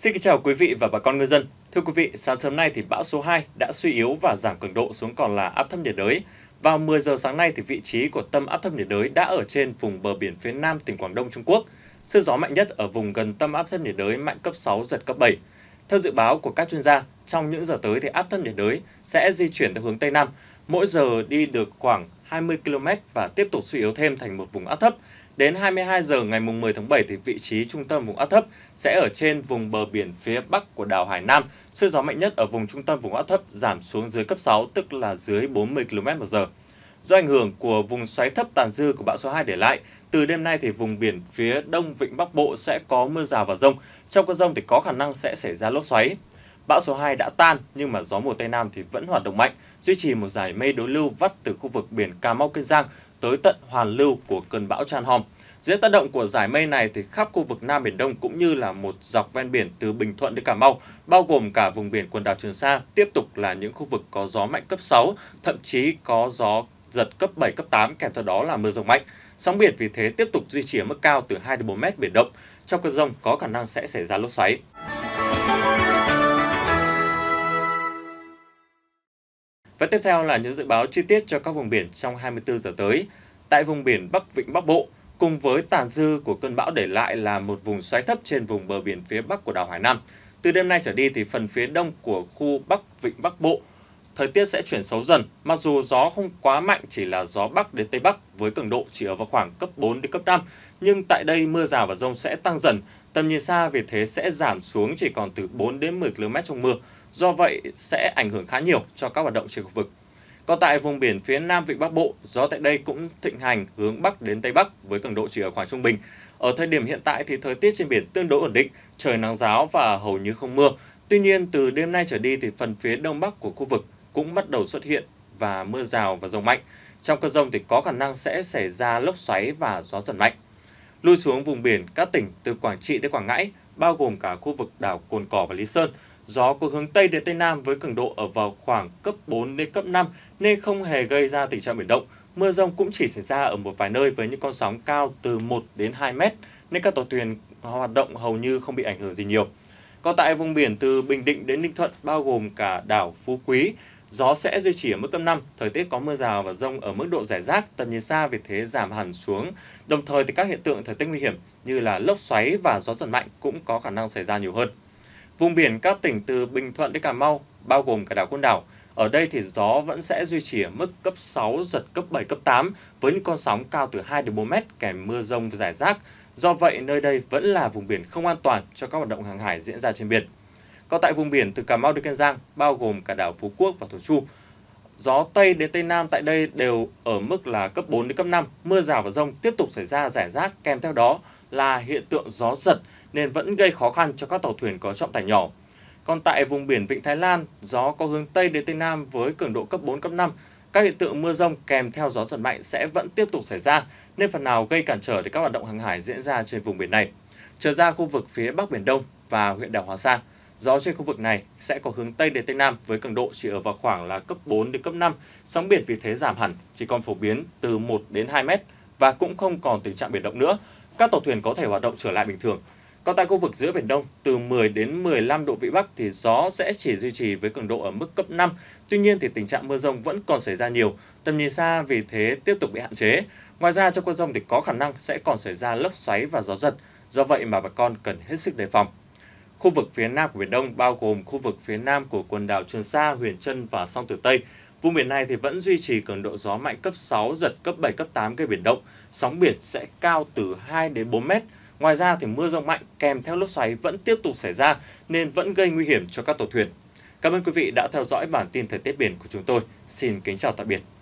Xin kính chào quý vị và bà con ngư dân. Thưa quý vị, sáng sớm nay thì bão số 2 đã suy yếu và giảm cường độ xuống còn là áp thấp nhiệt đới. Vào 10 giờ sáng nay thì vị trí của tâm áp thấp nhiệt đới đã ở trên vùng bờ biển phía nam tỉnh Quảng Đông Trung Quốc. Sức gió mạnh nhất ở vùng gần tâm áp thấp nhiệt đới mạnh cấp 6 giật cấp 7. Theo dự báo của các chuyên gia, trong những giờ tới thì áp thấp nhiệt đới sẽ di chuyển theo hướng tây nam, mỗi giờ đi được khoảng 20 km và tiếp tục suy yếu thêm thành một vùng áp thấp. Đến 22 giờ ngày 10 tháng 7 thì vị trí trung tâm vùng áp thấp sẽ ở trên vùng bờ biển phía bắc của đảo Hải Nam. Sức gió mạnh nhất ở vùng trung tâm vùng áp thấp giảm xuống dưới cấp 6, tức là dưới 40 km một giờ. Do ảnh hưởng của vùng xoáy thấp tàn dư của bão số 2 để lại, từ đêm nay thì vùng biển phía đông vịnh Bắc Bộ sẽ có mưa rào và rông. Trong cơn rông thì có khả năng sẽ xảy ra lốc xoáy. Bão số 2 đã tan nhưng mà gió mùa Tây Nam thì vẫn hoạt động mạnh, duy trì một dải mây đối lưu vắt từ khu vực biển Cà Mau Kiên Giang tới tận hoàn lưu của cơn bão Chan Hom. Dưới tác động của giải mây này thì khắp khu vực Nam Biển Đông cũng như là một dọc ven biển từ Bình Thuận đến Cà Mau, bao gồm cả vùng biển quần đảo Trường Sa, tiếp tục là những khu vực có gió mạnh cấp 6, thậm chí có gió giật cấp 7, cấp 8, kèm theo đó là mưa rông mạnh. Sóng biển vì thế tiếp tục duy trì ở mức cao từ 2 đến 4 mét biển động. Trong cơn rông có khả năng sẽ xảy ra lốc xoáy. Và tiếp theo là những dự báo chi tiết cho các vùng biển trong 24 giờ tới. Tại vùng biển Bắc Vịnh Bắc Bộ, cùng với tàn dư của cơn bão để lại là một vùng xoáy thấp trên vùng bờ biển phía bắc của đảo Hải Nam. Từ đêm nay trở đi thì phần phía đông của khu Bắc Vịnh Bắc Bộ thời tiết sẽ chuyển xấu dần, mặc dù gió không quá mạnh chỉ là gió Bắc đến Tây Bắc với cường độ chỉ ở vào khoảng cấp 4 đến cấp 5, nhưng tại đây mưa rào và rông sẽ tăng dần, tầm nhìn xa vì thế sẽ giảm xuống chỉ còn từ 4 đến 10 km trong mưa do vậy sẽ ảnh hưởng khá nhiều cho các hoạt động trên khu vực. Còn tại vùng biển phía Nam Vịnh Bắc Bộ, gió tại đây cũng thịnh hành hướng Bắc đến Tây Bắc với cường độ chỉ ở khoảng trung bình. Ở thời điểm hiện tại thì thời tiết trên biển tương đối ổn định, trời nắng giáo và hầu như không mưa. Tuy nhiên, từ đêm nay trở đi thì phần phía Đông Bắc của khu vực cũng bắt đầu xuất hiện và mưa rào và rông mạnh. Trong cơn rông thì có khả năng sẽ xảy ra lốc xoáy và gió giật mạnh. Lui xuống vùng biển các tỉnh từ Quảng Trị đến Quảng Ngãi, bao gồm cả khu vực đảo Cồn Cỏ và Lý Sơn, Gió có hướng Tây đến Tây Nam với cường độ ở vào khoảng cấp 4 đến cấp 5 nên không hề gây ra tình trạng biển động. Mưa rông cũng chỉ xảy ra ở một vài nơi với những con sóng cao từ 1 đến 2 mét nên các tàu thuyền hoạt động hầu như không bị ảnh hưởng gì nhiều. Còn tại vùng biển từ Bình Định đến Ninh Thuận bao gồm cả đảo Phú Quý, gió sẽ duy trì ở mức cấp 5, thời tiết có mưa rào và rông ở mức độ rải rác, tầm nhìn xa vì thế giảm hẳn xuống. Đồng thời thì các hiện tượng thời tiết nguy hiểm như là lốc xoáy và gió giật mạnh cũng có khả năng xảy ra nhiều hơn. Vùng biển các tỉnh từ Bình Thuận đến Cà Mau, bao gồm cả đảo Côn Đảo, ở đây thì gió vẫn sẽ duy trì ở mức cấp 6, giật cấp 7, cấp 8, với những con sóng cao từ 2 đến 4 mét kèm mưa rông và rải rác. Do vậy, nơi đây vẫn là vùng biển không an toàn cho các hoạt động hàng hải diễn ra trên biển. Còn tại vùng biển từ Cà Mau đến Kiên Giang, bao gồm cả đảo Phú Quốc và Thổ Chu, gió Tây đến Tây Nam tại đây đều ở mức là cấp 4 đến cấp 5, mưa rào và rông tiếp tục xảy ra rải rác kèm theo đó là hiện tượng gió giật nên vẫn gây khó khăn cho các tàu thuyền có trọng tải nhỏ. Còn tại vùng biển Vịnh Thái Lan, gió có hướng Tây đến Tây Nam với cường độ cấp 4, cấp 5. Các hiện tượng mưa rông kèm theo gió giật mạnh sẽ vẫn tiếp tục xảy ra, nên phần nào gây cản trở để các hoạt động hàng hải diễn ra trên vùng biển này. Trở ra khu vực phía Bắc Biển Đông và huyện đảo Hoàng Sa, gió trên khu vực này sẽ có hướng Tây đến Tây Nam với cường độ chỉ ở vào khoảng là cấp 4 đến cấp 5, sóng biển vì thế giảm hẳn, chỉ còn phổ biến từ 1 đến 2 mét và cũng không còn tình trạng biển động nữa các tàu thuyền có thể hoạt động trở lại bình thường. Còn tại khu vực giữa Biển Đông, từ 10 đến 15 độ Vĩ Bắc thì gió sẽ chỉ duy trì với cường độ ở mức cấp 5. Tuy nhiên thì tình trạng mưa rông vẫn còn xảy ra nhiều, tầm nhìn xa vì thế tiếp tục bị hạn chế. Ngoài ra trong cơn rông thì có khả năng sẽ còn xảy ra lốc xoáy và gió giật, do vậy mà bà con cần hết sức đề phòng. Khu vực phía nam của Biển Đông bao gồm khu vực phía nam của quần đảo Trường Sa, Huyền Trân và Song Tử Tây, Vùng biển này thì vẫn duy trì cường độ gió mạnh cấp 6, giật cấp 7, cấp 8 gây biển động. Sóng biển sẽ cao từ 2 đến 4 mét. Ngoài ra thì mưa rông mạnh kèm theo lốc xoáy vẫn tiếp tục xảy ra nên vẫn gây nguy hiểm cho các tàu thuyền. Cảm ơn quý vị đã theo dõi bản tin thời tiết biển của chúng tôi. Xin kính chào tạm biệt.